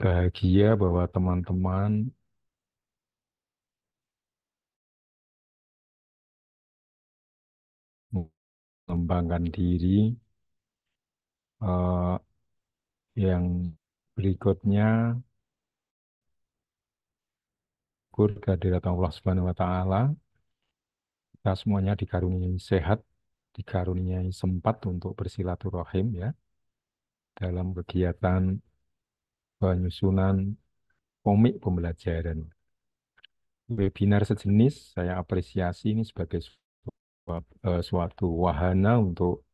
bahagia bahwa teman-teman mengembangkan diri uh, yang berikutnya syukur kehadirat Allah Subhanahu wa taala. Kita semuanya dikaruniai sehat, dikaruniai sempat untuk bersilaturahim ya dalam kegiatan penyusunan komik pembelajaran. Webinar sejenis saya apresiasi ini sebagai eh, suatu wahana untuk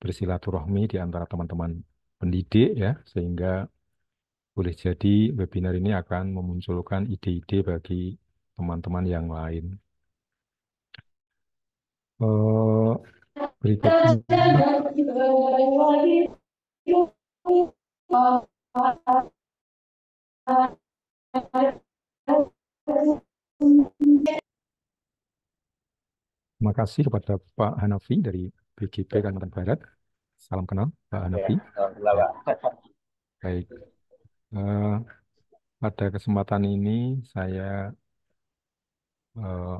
bersilaturahmi di antara teman-teman pendidik ya, sehingga boleh jadi webinar ini akan memunculkan ide-ide bagi teman-teman yang lain. Eh, berikutnya. Terima kasih kepada Pak Hanafi dari BGP Kalimantan Barat. Salam kenal, Pak Hanafi. Ya, Baik. Uh, pada kesempatan ini saya uh,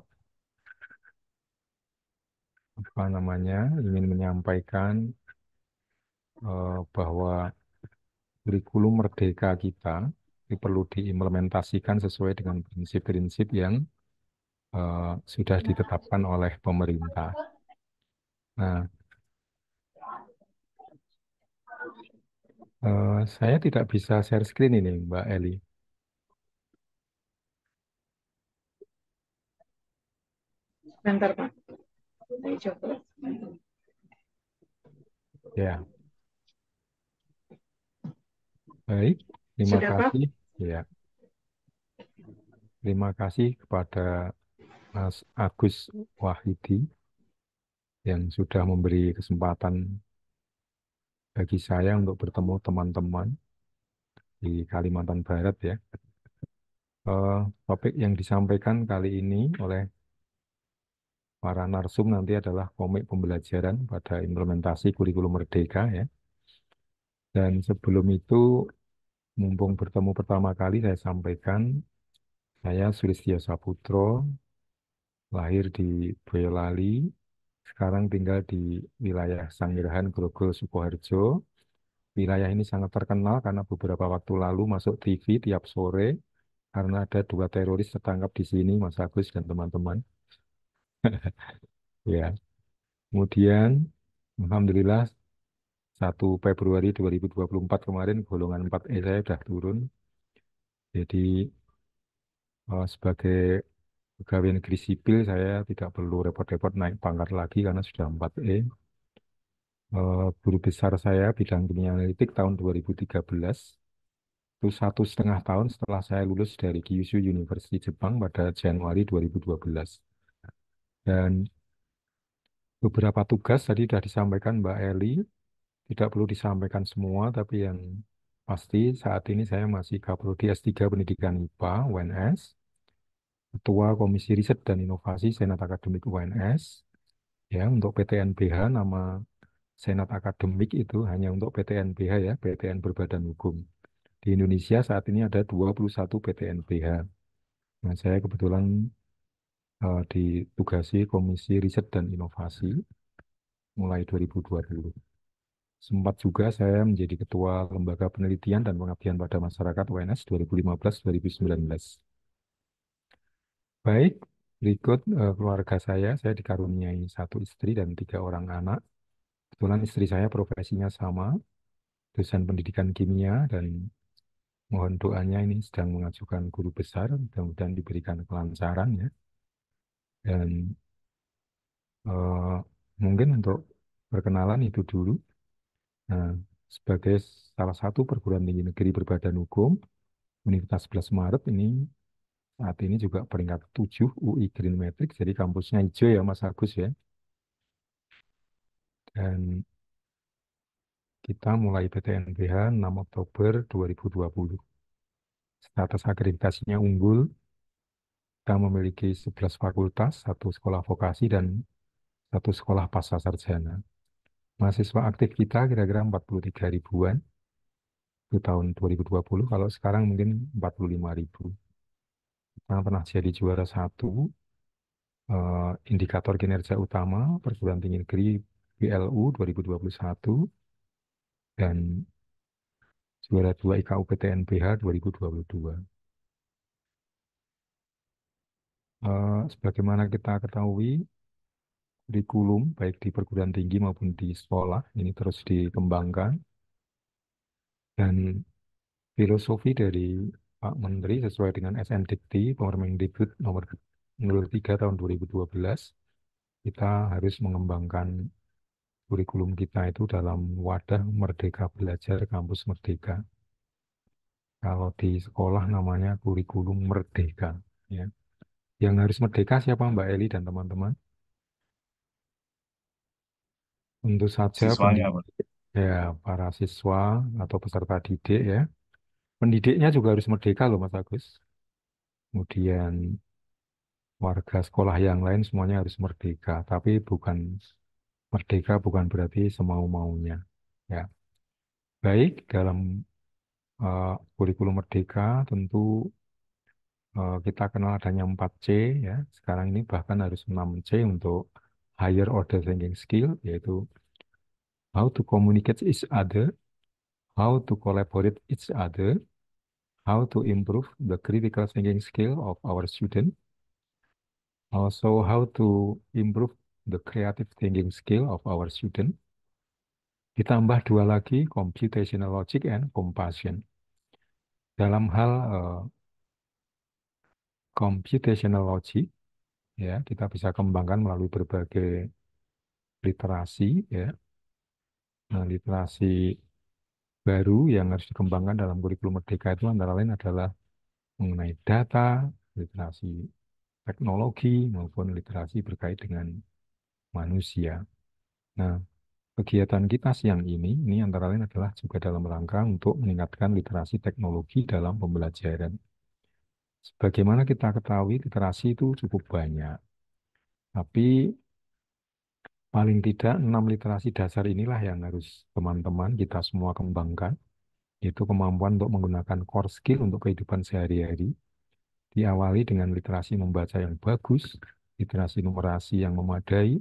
apa namanya ingin menyampaikan uh, bahwa kurikulum merdeka kita perlu diimplementasikan sesuai dengan prinsip-prinsip yang uh, sudah nah, ditetapkan oleh pemerintah. Nah, uh, saya tidak bisa share screen ini, Mbak Eli. Bentar, Pak. Ya. Baik, terima Sudah, kasih. Pak? Ya. Terima kasih kepada Mas Agus Wahidi yang sudah memberi kesempatan bagi saya untuk bertemu teman-teman di Kalimantan Barat ya. Eh, topik yang disampaikan kali ini oleh para narsum nanti adalah komik pembelajaran pada implementasi kurikulum merdeka ya. Dan sebelum itu Mumpung bertemu pertama kali saya sampaikan, saya Sulistyo Saputro, lahir di Boyolali, sekarang tinggal di wilayah Sangirahan Grogol Sukoharjo. Wilayah ini sangat terkenal karena beberapa waktu lalu masuk TV tiap sore karena ada dua teroris tertangkap di sini, Mas Agus dan teman-teman. ya. Kemudian, Alhamdulillah 1 Februari 2024 kemarin golongan 4E saya sudah turun. Jadi eh, sebagai pegawai negeri sipil saya tidak perlu repot-repot naik pangkat lagi karena sudah 4E. Uh, eh, besar saya bidang kimia analitik tahun 2013 itu satu setengah tahun setelah saya lulus dari Kyushu University Jepang pada Januari 2012. Dan beberapa tugas tadi sudah disampaikan Mbak Eli, tidak perlu disampaikan semua, tapi yang pasti saat ini saya masih Kaprodi S3 Pendidikan IPA UNS, Ketua Komisi Riset dan Inovasi Senat Akademik UNS. Ya, untuk PTNBH nama Senat Akademik itu hanya untuk PTNBH ya, PTN berbadan hukum. Di Indonesia saat ini ada 21 PTNBH. Nah, saya kebetulan uh, ditugasi Komisi Riset dan Inovasi mulai 2020. Sempat juga saya menjadi Ketua Lembaga Penelitian dan Pengabdian pada Masyarakat UNS 2015-2019. Baik, berikut eh, keluarga saya. Saya dikaruniai satu istri dan tiga orang anak. Kebetulan istri saya profesinya sama, dosen pendidikan kimia dan mohon doanya ini sedang mengajukan guru besar, mudah-mudahan diberikan kelancaran ya. Dan uh, mungkin untuk perkenalan itu dulu. Nah, sebagai salah satu perguruan tinggi negeri berbadan hukum, Universitas 11 Maret ini saat ini juga peringkat 7 UI Green Matrix, jadi kampusnya hijau ya Mas Agus ya. Dan kita mulai PTNBH 6 Oktober 2020. Status akreditasinya unggul, kita memiliki 11 fakultas, satu sekolah vokasi, dan satu sekolah pasar sarjana mahasiswa aktif kita kira-kira 43 ribuan di tahun 2020 kalau sekarang mungkin 45 ribu kita pernah jadi juara satu uh, indikator kinerja utama perguruan tinggi negeri BLU 2021 dan juara dua IKUPTNBH 2022 uh, sebagaimana kita ketahui kurikulum baik di perguruan tinggi maupun di sekolah ini terus dikembangkan dan filosofi dari Pak Menteri sesuai dengan SN Permendikbud nomor 03 tahun 2012 kita harus mengembangkan kurikulum kita itu dalam wadah Merdeka Belajar Kampus Merdeka. Kalau di sekolah namanya kurikulum Merdeka ya. Yang harus merdeka siapa Mbak Eli dan teman-teman? Untuk saja siswanya pendidik, ya, para siswa atau peserta didik ya. Pendidiknya juga harus merdeka loh Mas Agus. Kemudian warga sekolah yang lain semuanya harus merdeka. Tapi bukan merdeka bukan berarti semau-maunya. Ya. Baik, dalam uh, kurikulum merdeka tentu uh, kita kenal adanya 4C ya. Sekarang ini bahkan harus 6C untuk higher order thinking skill yaitu how to communicate each other, how to collaborate each other, how to improve the critical thinking skill of our student, also how to improve the creative thinking skill of our student, ditambah dua lagi computational logic and compassion. Dalam hal uh, computational logic, ya kita bisa kembangkan melalui berbagai literasi ya nah, literasi baru yang harus dikembangkan dalam kurikulum merdeka itu antara lain adalah mengenai data literasi teknologi maupun literasi berkait dengan manusia nah kegiatan kita siang ini ini antara lain adalah juga dalam rangka untuk meningkatkan literasi teknologi dalam pembelajaran Sebagaimana kita ketahui, literasi itu cukup banyak. Tapi paling tidak enam literasi dasar inilah yang harus teman-teman kita semua kembangkan, yaitu kemampuan untuk menggunakan core skill untuk kehidupan sehari-hari, diawali dengan literasi membaca yang bagus, literasi numerasi yang memadai,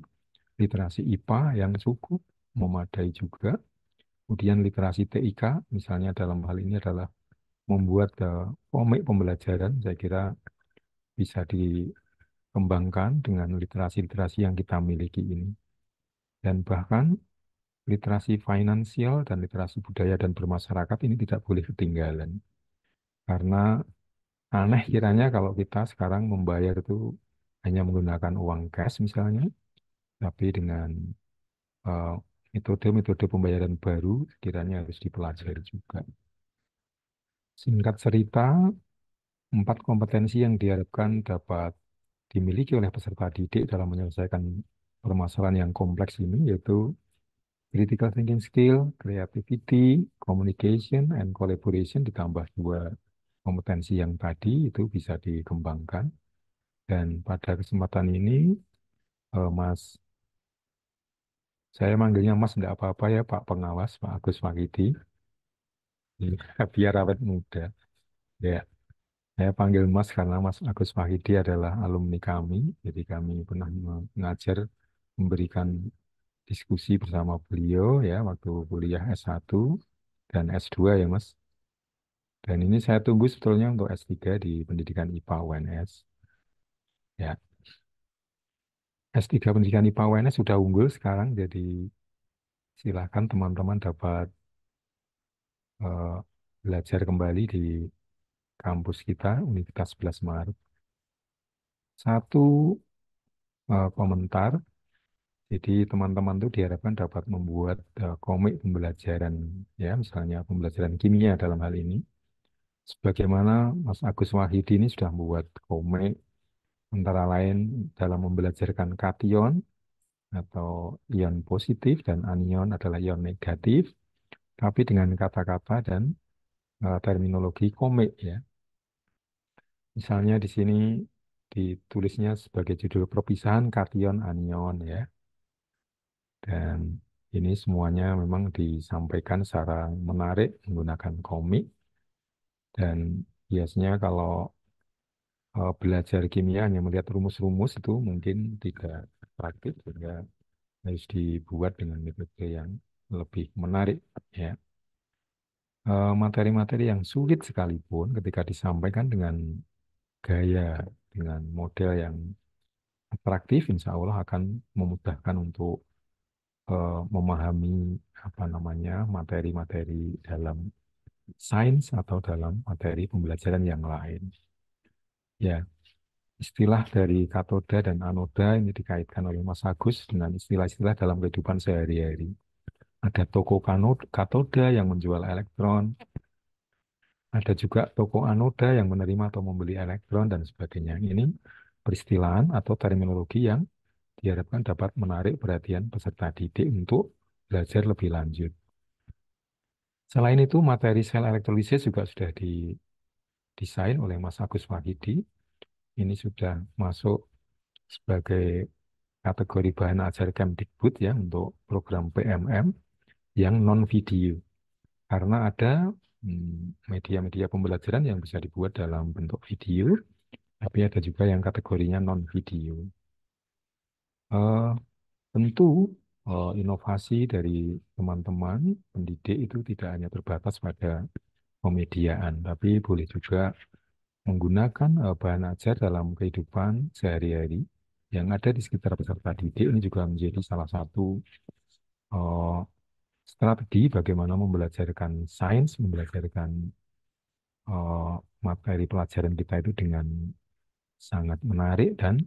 literasi IPA yang cukup, memadai juga, kemudian literasi TIK, misalnya dalam hal ini adalah membuat uh, komik pembelajaran saya kira bisa dikembangkan dengan literasi-literasi yang kita miliki ini. Dan bahkan literasi finansial dan literasi budaya dan bermasyarakat ini tidak boleh ketinggalan. Karena aneh kiranya kalau kita sekarang membayar itu hanya menggunakan uang cash misalnya, tapi dengan eh, metode-metode uh, pembayaran baru kiranya harus dipelajari juga. Singkat cerita, empat kompetensi yang diharapkan dapat dimiliki oleh peserta didik dalam menyelesaikan permasalahan yang kompleks ini yaitu critical thinking skill, creativity, communication, and collaboration ditambah dua kompetensi yang tadi itu bisa dikembangkan. Dan pada kesempatan ini, eh, Mas, saya manggilnya Mas tidak apa-apa ya Pak Pengawas, Pak Agus Magidi. Iya, biar awet muda. Ya, saya panggil Mas karena Mas Agus Wahidi adalah alumni kami, jadi kami pernah mengajar memberikan diskusi bersama beliau ya waktu kuliah S1 dan S2 ya Mas. Dan ini saya tunggu sebetulnya untuk S3 di pendidikan IPA UNS. Ya. S3 pendidikan IPA UNS sudah unggul sekarang jadi silakan teman-teman dapat Eh, belajar kembali di kampus kita, Universitas 11 Maret. Satu eh, komentar, jadi teman-teman itu diharapkan dapat membuat eh, komik pembelajaran, ya misalnya pembelajaran kimia dalam hal ini. Sebagaimana Mas Agus Wahidi ini sudah membuat komik antara lain dalam membelajarkan kation atau ion positif dan anion adalah ion negatif tapi dengan kata-kata dan uh, terminologi komik ya. Misalnya di sini ditulisnya sebagai judul perpisahan kation anion ya. Dan ini semuanya memang disampaikan secara menarik menggunakan komik. Dan biasanya kalau uh, belajar kimia hanya melihat rumus-rumus itu mungkin tidak praktis sehingga harus dibuat dengan metode yang lebih menarik ya. Eh, materi-materi yang sulit sekalipun ketika disampaikan dengan gaya, dengan model yang atraktif, insya Allah akan memudahkan untuk eh, memahami apa namanya materi-materi dalam sains atau dalam materi pembelajaran yang lain. Ya, istilah dari katoda dan anoda ini dikaitkan oleh Mas Agus dengan istilah-istilah dalam kehidupan sehari-hari. Ada toko katoda yang menjual elektron. Ada juga toko anoda yang menerima atau membeli elektron dan sebagainya. Ini peristilahan atau terminologi yang diharapkan dapat menarik perhatian peserta didik untuk belajar lebih lanjut. Selain itu, materi sel elektrolisis juga sudah didesain oleh Mas Agus Wahidi. Ini sudah masuk sebagai kategori bahan ajar Kemdikbud ya untuk program PMM yang non video karena ada hmm, media-media pembelajaran yang bisa dibuat dalam bentuk video tapi ada juga yang kategorinya non video uh, eh, tentu eh, inovasi dari teman-teman pendidik itu tidak hanya terbatas pada pemediaan tapi boleh juga menggunakan eh, bahan ajar dalam kehidupan sehari-hari yang ada di sekitar peserta didik ini juga menjadi salah satu strategi bagaimana membelajarkan sains, membelajarkan uh, materi pelajaran kita itu dengan sangat menarik dan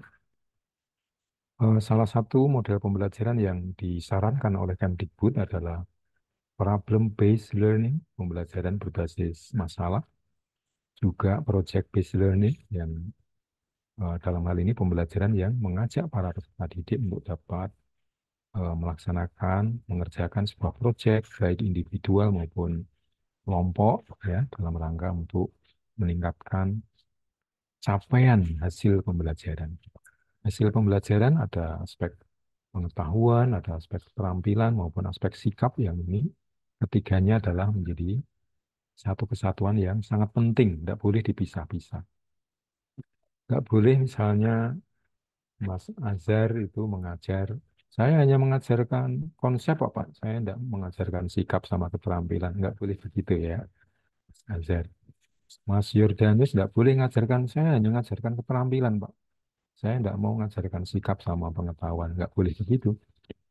uh, salah satu model pembelajaran yang disarankan oleh Kemdikbud adalah problem based learning, pembelajaran berbasis masalah, juga project based learning yang uh, dalam hal ini pembelajaran yang mengajak para peserta didik untuk dapat Eh, melaksanakan, mengerjakan sebuah proyek baik individual maupun kelompok ya dalam rangka untuk meningkatkan capaian hasil pembelajaran. Hasil pembelajaran ada aspek pengetahuan, ada aspek keterampilan maupun aspek sikap yang ini ketiganya adalah menjadi satu kesatuan yang sangat penting, tidak boleh dipisah-pisah. Tidak boleh misalnya Mas Azhar itu mengajar saya hanya mengajarkan konsep apa, Pak. Saya tidak mengajarkan sikap sama keterampilan. Nggak boleh begitu ya. Ajar. Mas Yordanus tidak boleh mengajarkan saya hanya mengajarkan keterampilan Pak. Saya tidak mau mengajarkan sikap sama pengetahuan. Nggak boleh begitu.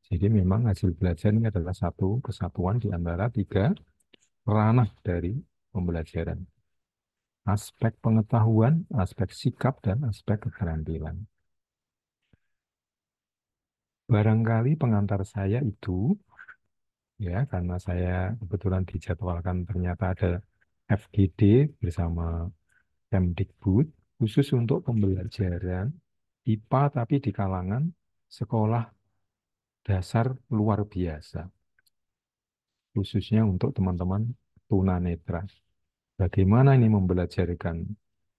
Jadi memang hasil belajar ini adalah satu kesatuan di antara tiga ranah dari pembelajaran. Aspek pengetahuan, aspek sikap, dan aspek keterampilan. Barangkali pengantar saya itu, ya karena saya kebetulan dijadwalkan ternyata ada FGD bersama Kemdikbud khusus untuk pembelajaran IPA tapi di kalangan sekolah dasar luar biasa. Khususnya untuk teman-teman tunanetra. Bagaimana ini membelajarkan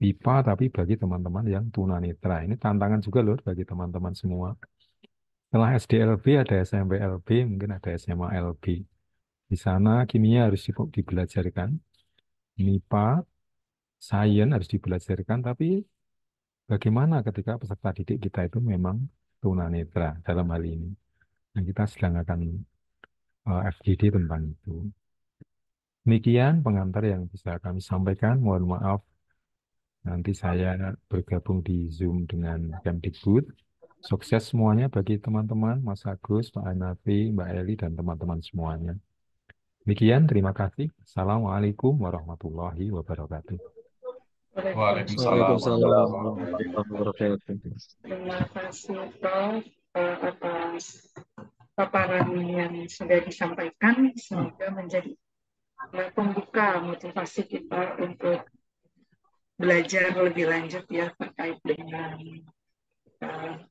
IPA tapi bagi teman-teman yang tunanetra. Ini tantangan juga loh bagi teman-teman semua. Setelah SDLB ada SMP mungkin ada SMA LB. Di sana kimia harus cukup dibelajarkan, MIPA, sains harus dibelajarkan, tapi bagaimana ketika peserta didik kita itu memang tunanetra dalam hal ini. Nah, kita sedang akan eh, FGD tentang itu. Demikian pengantar yang bisa kami sampaikan. Mohon maaf nanti saya bergabung di Zoom dengan Kemdikbud. Sukses semuanya bagi teman-teman, Mas Agus, Pak Anafi, Mbak Eli, dan teman-teman semuanya. Demikian, terima kasih. Assalamualaikum warahmatullahi wabarakatuh. Waalaikumsalam warahmatullahi wabarakatuh. Terima kasih, Prof, eh, atas paparan yang sudah disampaikan. Semoga menjadi pembuka motivasi kita untuk belajar lebih lanjut ya terkait dengan uh,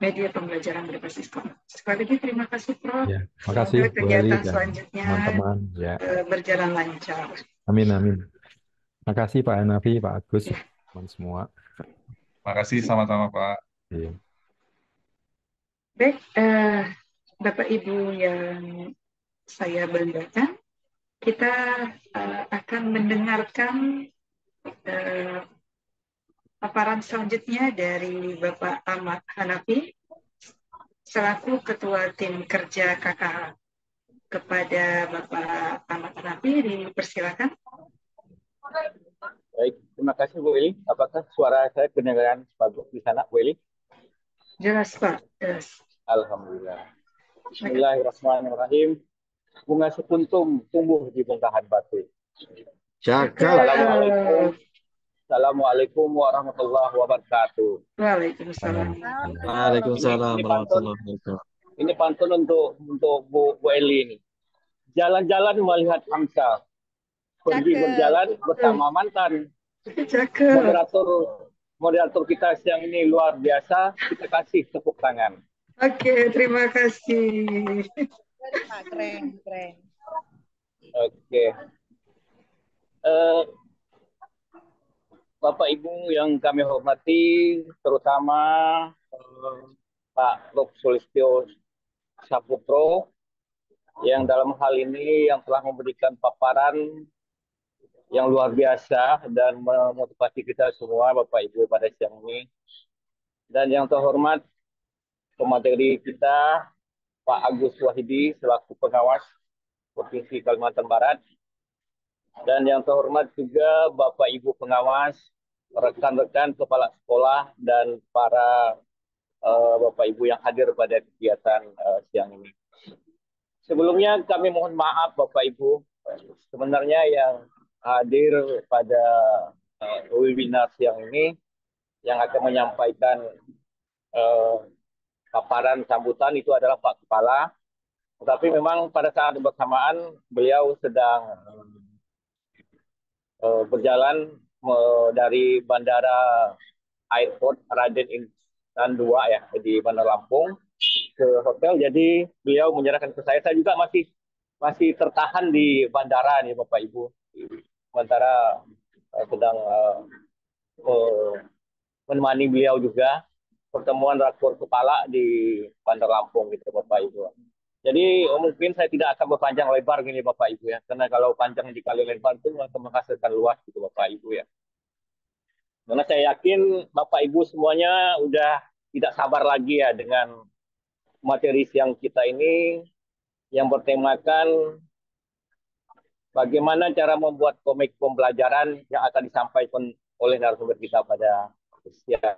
media pembelajaran berbasis komunitas. Sekali lagi terima kasih Prof. Ya, terima Semoga kegiatan Lali, selanjutnya teman-teman ya. Eh, berjalan lancar. Amin amin. Terima kasih Pak Hanafi, Pak Agus, ya. teman semua. Terima kasih sama-sama Pak. Ya. Baik, eh, Bapak Ibu yang saya banggakan, kita eh, akan mendengarkan eh, Paparan selanjutnya dari Bapak Ahmad Hanafi selaku Ketua Tim Kerja KKH. Kepada Bapak Ahmad Hanafi dipersilakan. Baik, terima kasih Bu Eli. Apakah suara saya kedengaran bagus di sana Bu Eli? Jelas Pak, jelas. Alhamdulillah. Bismillahirrahmanirrahim. Bunga sekuntum tumbuh di bongkahan batu. Jaga. Assalamualaikum Assalamualaikum warahmatullahi wabarakatuh. Waalaikumsalam. Waalaikumsalam warahmatullahi wabarakatuh. Ini pantun untuk untuk Bu, Bu Eli ini. Jalan-jalan melihat angsa. Pergi berjalan bersama mantan. Cakep. Moderator moderator kita siang ini luar biasa. Kita kasih tepuk tangan. Oke, okay, terima kasih. Keren, keren. Oke. Okay. Uh, eh, Bapak Ibu yang kami hormati, terutama eh, Pak Prof. Sulistyo Saputro, yang dalam hal ini yang telah memberikan paparan yang luar biasa dan memotivasi kita semua Bapak Ibu pada siang ini. Dan yang terhormat pemateri kita Pak Agus Wahidi selaku pengawas Provinsi Kalimantan Barat dan yang terhormat juga Bapak Ibu pengawas, rekan-rekan kepala sekolah dan para uh, Bapak Ibu yang hadir pada kegiatan uh, siang ini. Sebelumnya kami mohon maaf Bapak Ibu, sebenarnya yang hadir pada uh, webinar siang ini yang akan menyampaikan uh, paparan sambutan itu adalah Pak Kepala. Tetapi memang pada saat bersamaan beliau sedang uh, berjalan uh, dari bandara airport Raden Intan 2 ya di Bandar Lampung ke hotel. Jadi beliau menyerahkan ke saya. Saya juga masih masih tertahan di bandara nih Bapak Ibu. Bandara uh, eh, sedang uh, uh, menemani beliau juga pertemuan rakor kepala di Bandar Lampung gitu Bapak Ibu. Jadi mungkin saya tidak akan berpanjang lebar gini Bapak Ibu ya, karena kalau panjang dikali lebar itu akan menghasilkan luas gitu Bapak Ibu ya. Karena saya yakin Bapak Ibu semuanya udah tidak sabar lagi ya dengan materi siang kita ini yang bertemakan bagaimana cara membuat komik pembelajaran yang akan disampaikan oleh narasumber kita pada siang